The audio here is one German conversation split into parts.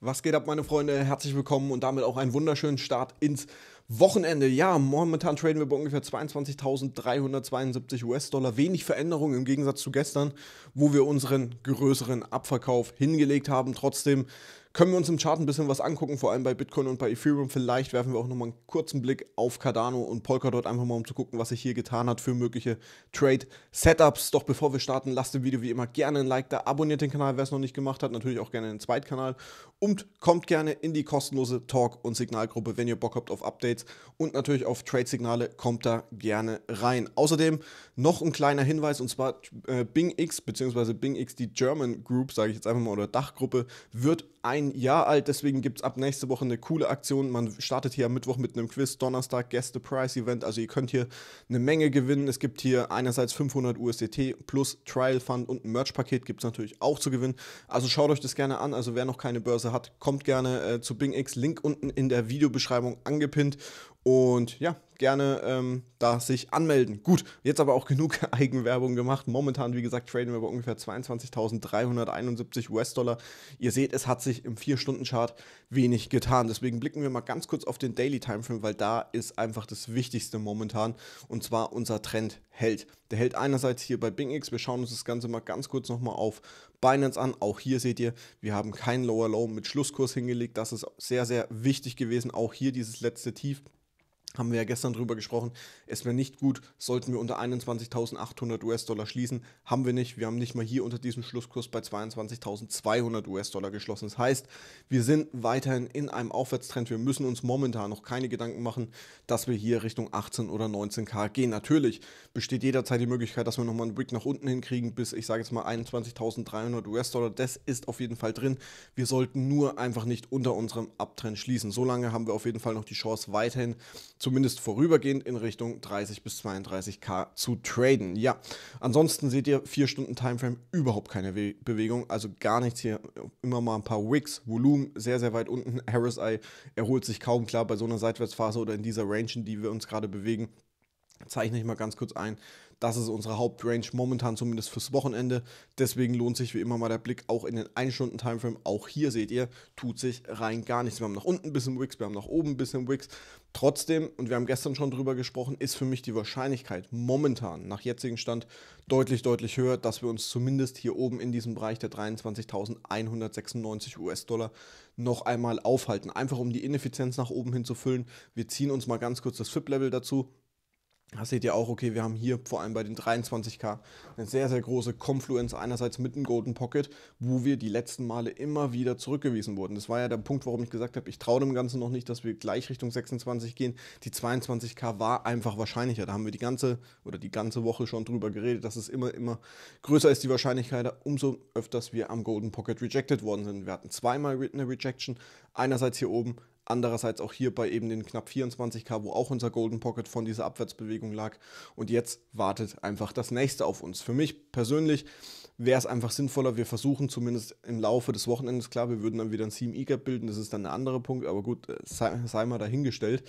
Was geht ab, meine Freunde? Herzlich willkommen und damit auch einen wunderschönen Start ins Wochenende. Ja, momentan traden wir bei ungefähr 22.372 US-Dollar. Wenig Veränderung im Gegensatz zu gestern, wo wir unseren größeren Abverkauf hingelegt haben. Trotzdem können wir uns im Chart ein bisschen was angucken, vor allem bei Bitcoin und bei Ethereum. Vielleicht werfen wir auch nochmal einen kurzen Blick auf Cardano und Polkadot, einfach mal um zu gucken, was sich hier getan hat für mögliche Trade-Setups. Doch bevor wir starten, lasst dem Video wie immer gerne ein Like da, abonniert den Kanal, wer es noch nicht gemacht hat, natürlich auch gerne den Zweitkanal und kommt gerne in die kostenlose Talk- und Signalgruppe, wenn ihr Bock habt auf Updates und natürlich auf Trade-Signale, kommt da gerne rein. Außerdem noch ein kleiner Hinweis und zwar äh, Bing X bzw. Bing X, die German Group, sage ich jetzt einfach mal, oder Dachgruppe, wird ein Jahr alt, deswegen gibt es ab nächste Woche eine coole Aktion. Man startet hier am Mittwoch mit einem Quiz, Donnerstag Gäste Price Event. Also ihr könnt hier eine Menge gewinnen. Es gibt hier einerseits 500 USDT plus Trial Fund und ein Merch-Paket gibt es natürlich auch zu gewinnen. Also schaut euch das gerne an. Also wer noch keine Börse hat, kommt gerne äh, zu BingX. Link unten in der Videobeschreibung angepinnt. Und ja, gerne ähm, da sich anmelden. Gut, jetzt aber auch genug Eigenwerbung gemacht. Momentan, wie gesagt, traden wir bei ungefähr 22.371 US-Dollar. Ihr seht, es hat sich im 4-Stunden-Chart wenig getan. Deswegen blicken wir mal ganz kurz auf den Daily Timeframe, weil da ist einfach das Wichtigste momentan und zwar unser Trend hält. Der hält einerseits hier bei BingX. Wir schauen uns das Ganze mal ganz kurz nochmal auf Binance an. Auch hier seht ihr, wir haben keinen Lower Low mit Schlusskurs hingelegt. Das ist sehr, sehr wichtig gewesen. Auch hier dieses letzte Tief haben wir ja gestern drüber gesprochen, es wäre nicht gut, sollten wir unter 21.800 US-Dollar schließen. Haben wir nicht. Wir haben nicht mal hier unter diesem Schlusskurs bei 22.200 US-Dollar geschlossen. Das heißt, wir sind weiterhin in einem Aufwärtstrend. Wir müssen uns momentan noch keine Gedanken machen, dass wir hier Richtung 18 oder 19k gehen. Natürlich besteht jederzeit die Möglichkeit, dass wir nochmal einen Break nach unten hinkriegen bis, ich sage jetzt mal, 21.300 US-Dollar. Das ist auf jeden Fall drin. Wir sollten nur einfach nicht unter unserem Abtrend schließen. Solange haben wir auf jeden Fall noch die Chance, weiterhin zu zumindest vorübergehend in Richtung 30 bis 32k zu traden. Ja, ansonsten seht ihr 4 Stunden Timeframe überhaupt keine We Bewegung, also gar nichts hier. Immer mal ein paar Wicks, Volumen sehr, sehr weit unten. Harris Eye erholt sich kaum klar bei so einer Seitwärtsphase oder in dieser Range, in die wir uns gerade bewegen zeichne ich mal ganz kurz ein. Das ist unsere Hauptrange momentan zumindest fürs Wochenende. Deswegen lohnt sich wie immer mal der Blick auch in den 1-Stunden-Timeframe. Auch hier seht ihr, tut sich rein gar nichts. Wir haben nach unten ein bisschen Wix, wir haben nach oben ein bisschen Wix. Trotzdem, und wir haben gestern schon drüber gesprochen, ist für mich die Wahrscheinlichkeit momentan nach jetzigem Stand deutlich, deutlich höher, dass wir uns zumindest hier oben in diesem Bereich der 23.196 US-Dollar noch einmal aufhalten. Einfach um die Ineffizienz nach oben hin zu füllen. Wir ziehen uns mal ganz kurz das FIP-Level dazu. Da seht ihr auch, okay, wir haben hier vor allem bei den 23k eine sehr, sehr große Konfluenz einerseits mit dem Golden Pocket, wo wir die letzten Male immer wieder zurückgewiesen wurden. Das war ja der Punkt, warum ich gesagt habe, ich traue dem Ganzen noch nicht, dass wir gleich Richtung 26 gehen. Die 22k war einfach wahrscheinlicher. Da haben wir die ganze oder die ganze Woche schon drüber geredet, dass es immer, immer größer ist, die Wahrscheinlichkeit, umso öfters wir am Golden Pocket rejected worden sind. Wir hatten zweimal eine Rejection, einerseits hier oben, Andererseits auch hier bei eben den knapp 24k, wo auch unser Golden Pocket von dieser Abwärtsbewegung lag. Und jetzt wartet einfach das nächste auf uns. Für mich persönlich wäre es einfach sinnvoller, wir versuchen zumindest im Laufe des Wochenendes, klar, wir würden dann wieder ein CME Gap bilden, das ist dann der andere Punkt, aber gut, äh, sei, sei mal dahingestellt.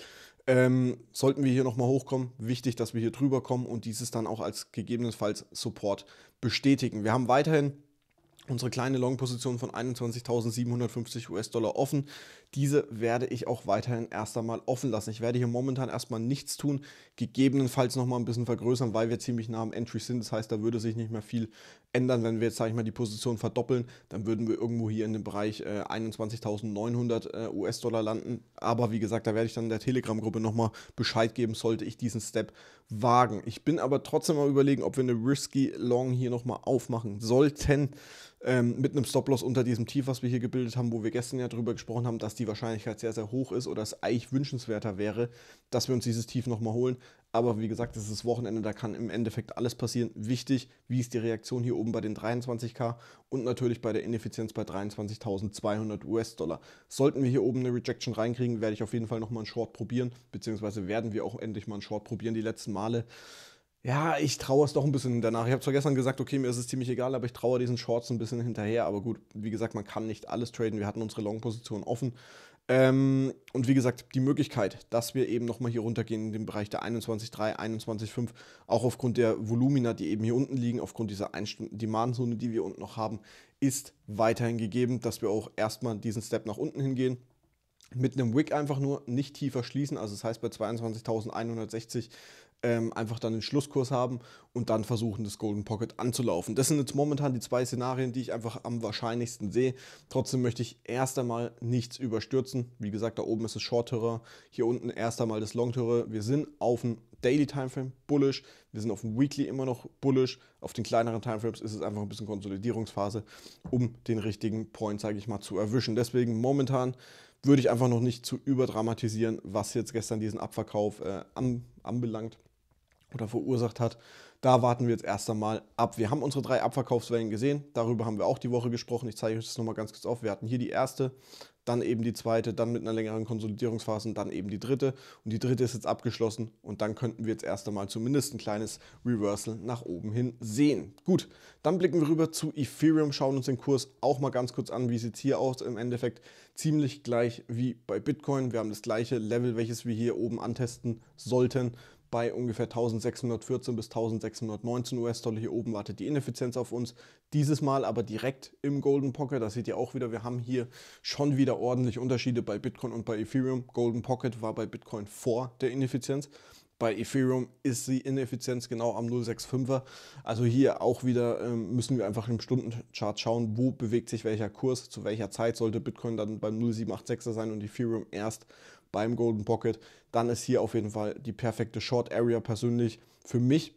Ähm, sollten wir hier nochmal hochkommen, wichtig, dass wir hier drüber kommen und dieses dann auch als gegebenenfalls Support bestätigen. Wir haben weiterhin unsere kleine Long-Position von 21.750 US-Dollar offen. Diese werde ich auch weiterhin erst einmal offen lassen. Ich werde hier momentan erstmal nichts tun, gegebenenfalls nochmal ein bisschen vergrößern, weil wir ziemlich nah am Entry sind. Das heißt, da würde sich nicht mehr viel ändern. Wenn wir jetzt, sage ich mal, die Position verdoppeln, dann würden wir irgendwo hier in dem Bereich äh, 21.900 äh, US-Dollar landen. Aber wie gesagt, da werde ich dann der Telegram-Gruppe nochmal Bescheid geben, sollte ich diesen Step wagen. Ich bin aber trotzdem mal überlegen, ob wir eine Risky Long hier nochmal aufmachen sollten. Ähm, mit einem Stop-Loss unter diesem Tief, was wir hier gebildet haben, wo wir gestern ja darüber gesprochen haben, dass die Wahrscheinlichkeit sehr, sehr hoch ist oder es eigentlich wünschenswerter wäre, dass wir uns dieses Tief nochmal holen. Aber wie gesagt, es ist Wochenende, da kann im Endeffekt alles passieren. Wichtig, wie ist die Reaktion hier oben bei den 23k und natürlich bei der Ineffizienz bei 23.200 US-Dollar. Sollten wir hier oben eine Rejection reinkriegen, werde ich auf jeden Fall nochmal einen Short probieren, beziehungsweise werden wir auch endlich mal einen Short probieren. Die letzten Male ja, ich traue es doch ein bisschen danach. Ich habe zwar gestern gesagt, okay, mir ist es ziemlich egal, aber ich traue diesen Shorts ein bisschen hinterher. Aber gut, wie gesagt, man kann nicht alles traden. Wir hatten unsere Long-Position offen. Ähm, und wie gesagt, die Möglichkeit, dass wir eben nochmal hier runtergehen in den Bereich der 21,3, 21,5, auch aufgrund der Volumina, die eben hier unten liegen, aufgrund dieser 1-Stunden-Demand-Zone, die wir unten noch haben, ist weiterhin gegeben, dass wir auch erstmal diesen Step nach unten hingehen. Mit einem Wick einfach nur nicht tiefer schließen, also das heißt bei 22.160 ähm, einfach dann den Schlusskurs haben und dann versuchen, das Golden Pocket anzulaufen. Das sind jetzt momentan die zwei Szenarien, die ich einfach am wahrscheinlichsten sehe. Trotzdem möchte ich erst einmal nichts überstürzen. Wie gesagt, da oben ist es Short Terror, hier unten erst einmal das Long Terror. Wir sind auf dem Daily Timeframe bullish, wir sind auf dem Weekly immer noch bullish. Auf den kleineren Timeframes ist es einfach ein bisschen Konsolidierungsphase, um den richtigen Point, sage ich mal, zu erwischen. Deswegen momentan würde ich einfach noch nicht zu überdramatisieren, was jetzt gestern diesen Abverkauf äh, anbelangt oder verursacht hat. Da warten wir jetzt erst einmal ab. Wir haben unsere drei Abverkaufswellen gesehen. Darüber haben wir auch die Woche gesprochen. Ich zeige euch das nochmal ganz kurz auf. Wir hatten hier die erste, dann eben die zweite, dann mit einer längeren Konsolidierungsphase und dann eben die dritte. Und die dritte ist jetzt abgeschlossen und dann könnten wir jetzt erst einmal zumindest ein kleines Reversal nach oben hin sehen. Gut, dann blicken wir rüber zu Ethereum, schauen uns den Kurs auch mal ganz kurz an. Wie sieht es hier aus? Im Endeffekt ziemlich gleich wie bei Bitcoin. Wir haben das gleiche Level, welches wir hier oben antesten sollten. Bei ungefähr 1614 bis 1619 US-Dollar hier oben wartet die Ineffizienz auf uns. Dieses Mal aber direkt im Golden Pocket. Das seht ihr auch wieder. Wir haben hier schon wieder ordentlich Unterschiede bei Bitcoin und bei Ethereum. Golden Pocket war bei Bitcoin vor der Ineffizienz. Bei Ethereum ist die Ineffizienz genau am 0,65er. Also hier auch wieder ähm, müssen wir einfach im Stundenchart schauen, wo bewegt sich welcher Kurs, zu welcher Zeit sollte Bitcoin dann beim 0,786er sein und Ethereum erst beim Golden Pocket, dann ist hier auf jeden Fall die perfekte Short Area persönlich für mich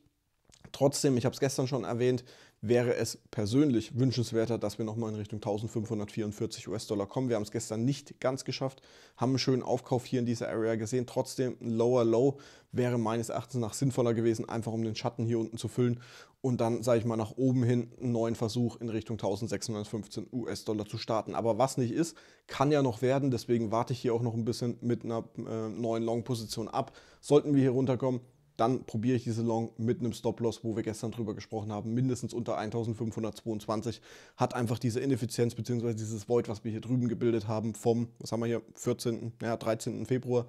Trotzdem, ich habe es gestern schon erwähnt, wäre es persönlich wünschenswerter, dass wir nochmal in Richtung 1544 US-Dollar kommen. Wir haben es gestern nicht ganz geschafft, haben einen schönen Aufkauf hier in dieser Area gesehen. Trotzdem, ein lower Low wäre meines Erachtens nach sinnvoller gewesen, einfach um den Schatten hier unten zu füllen und dann, sage ich mal, nach oben hin einen neuen Versuch in Richtung 1615 US-Dollar zu starten. Aber was nicht ist, kann ja noch werden. Deswegen warte ich hier auch noch ein bisschen mit einer äh, neuen Long-Position ab. Sollten wir hier runterkommen, dann probiere ich diese Long mit einem Stop-Loss, wo wir gestern drüber gesprochen haben, mindestens unter 1522, hat einfach diese Ineffizienz bzw. dieses Void, was wir hier drüben gebildet haben, vom, was haben wir hier, 14., ja, 13. Februar,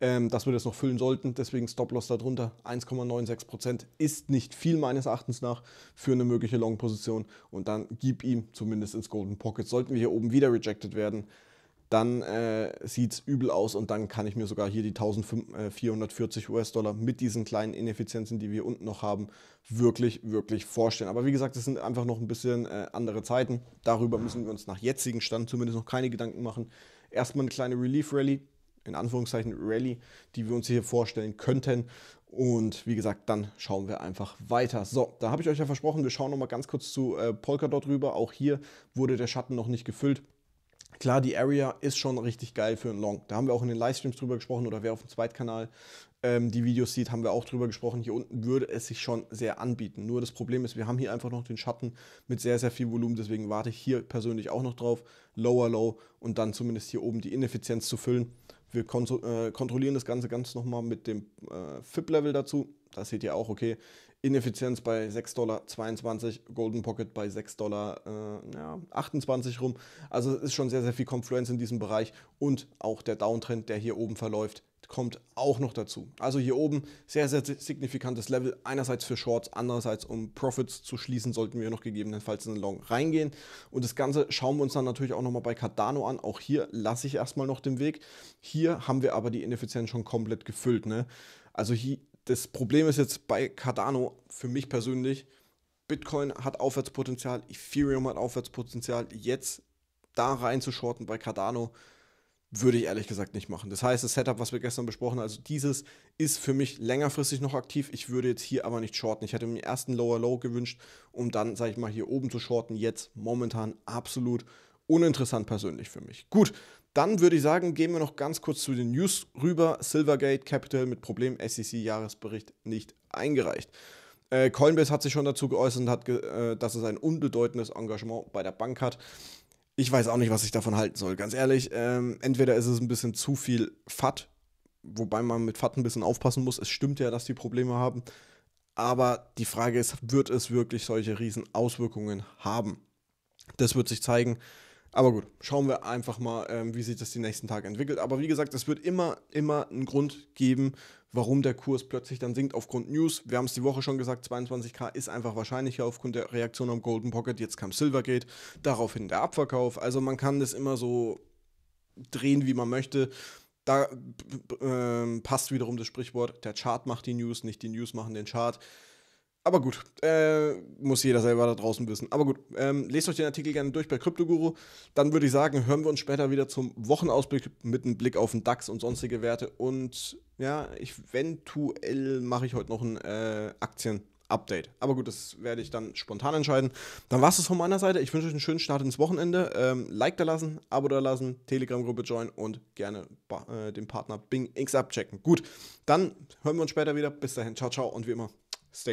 ähm, dass wir das noch füllen sollten. Deswegen Stop-Loss darunter, 1,96% ist nicht viel meines Erachtens nach für eine mögliche Long-Position und dann gib ihm zumindest ins Golden Pocket. Sollten wir hier oben wieder rejected werden, dann äh, sieht es übel aus und dann kann ich mir sogar hier die 1440 äh, US-Dollar mit diesen kleinen Ineffizienzen, die wir unten noch haben, wirklich, wirklich vorstellen. Aber wie gesagt, es sind einfach noch ein bisschen äh, andere Zeiten. Darüber müssen wir uns nach jetzigem Stand zumindest noch keine Gedanken machen. Erstmal eine kleine Relief-Rally, in Anführungszeichen Rally, die wir uns hier vorstellen könnten. Und wie gesagt, dann schauen wir einfach weiter. So, da habe ich euch ja versprochen, wir schauen nochmal ganz kurz zu äh, Polkadot rüber. Auch hier wurde der Schatten noch nicht gefüllt klar, die Area ist schon richtig geil für einen Long. Da haben wir auch in den Livestreams drüber gesprochen oder wer auf dem Zweitkanal ähm, die Videos sieht, haben wir auch drüber gesprochen. Hier unten würde es sich schon sehr anbieten. Nur das Problem ist, wir haben hier einfach noch den Schatten mit sehr, sehr viel Volumen. Deswegen warte ich hier persönlich auch noch drauf. Lower Low und dann zumindest hier oben die Ineffizienz zu füllen. Wir kontro äh, kontrollieren das Ganze ganz nochmal mit dem äh, FIP-Level dazu da seht ihr auch, okay, Ineffizienz bei 6,22 Dollar, Golden Pocket bei 6,28 Dollar äh, ja, 28 rum. Also es ist schon sehr, sehr viel Konfluenz in diesem Bereich und auch der Downtrend, der hier oben verläuft, kommt auch noch dazu. Also hier oben sehr, sehr signifikantes Level, einerseits für Shorts, andererseits um Profits zu schließen, sollten wir noch gegebenenfalls in den Long reingehen. Und das Ganze schauen wir uns dann natürlich auch nochmal bei Cardano an. Auch hier lasse ich erstmal noch den Weg. Hier haben wir aber die Ineffizienz schon komplett gefüllt. Ne? Also hier das Problem ist jetzt bei Cardano für mich persönlich, Bitcoin hat Aufwärtspotenzial, Ethereum hat Aufwärtspotenzial. Jetzt da reinzuschorten bei Cardano würde ich ehrlich gesagt nicht machen. Das heißt, das Setup, was wir gestern besprochen haben, also dieses ist für mich längerfristig noch aktiv. Ich würde jetzt hier aber nicht shorten. Ich hätte mir den ersten Lower Low gewünscht, um dann, sage ich mal, hier oben zu shorten. Jetzt momentan absolut uninteressant persönlich für mich. Gut, dann würde ich sagen, gehen wir noch ganz kurz zu den News rüber. Silvergate Capital mit Problem SEC-Jahresbericht nicht eingereicht. Äh, Coinbase hat sich schon dazu geäußert und hat, äh, dass es ein unbedeutendes Engagement bei der Bank hat. Ich weiß auch nicht, was ich davon halten soll. Ganz ehrlich, ähm, entweder ist es ein bisschen zu viel FAT, wobei man mit FAT ein bisschen aufpassen muss. Es stimmt ja, dass die Probleme haben. Aber die Frage ist, wird es wirklich solche riesen Auswirkungen haben? Das wird sich zeigen. Aber gut, schauen wir einfach mal, ähm, wie sich das die nächsten Tage entwickelt. Aber wie gesagt, es wird immer, immer einen Grund geben, warum der Kurs plötzlich dann sinkt aufgrund News. Wir haben es die Woche schon gesagt, 22k ist einfach wahrscheinlicher aufgrund der Reaktion am Golden Pocket. Jetzt kam Silvergate, daraufhin der Abverkauf. Also man kann das immer so drehen, wie man möchte. Da äh, passt wiederum das Sprichwort, der Chart macht die News, nicht die News machen den Chart. Aber gut, äh, muss jeder selber da draußen wissen. Aber gut, ähm, lest euch den Artikel gerne durch bei Kryptoguru. Dann würde ich sagen, hören wir uns später wieder zum Wochenausblick mit einem Blick auf den DAX und sonstige Werte. Und ja, eventuell mache ich heute noch ein äh, Aktien-Update. Aber gut, das werde ich dann spontan entscheiden. Dann war es das von meiner Seite. Ich wünsche euch einen schönen Start ins Wochenende. Ähm, like da lassen, Abo da lassen, Telegram-Gruppe join und gerne äh, den Partner Bing X abchecken. Gut, dann hören wir uns später wieder. Bis dahin, ciao, ciao und wie immer. Stay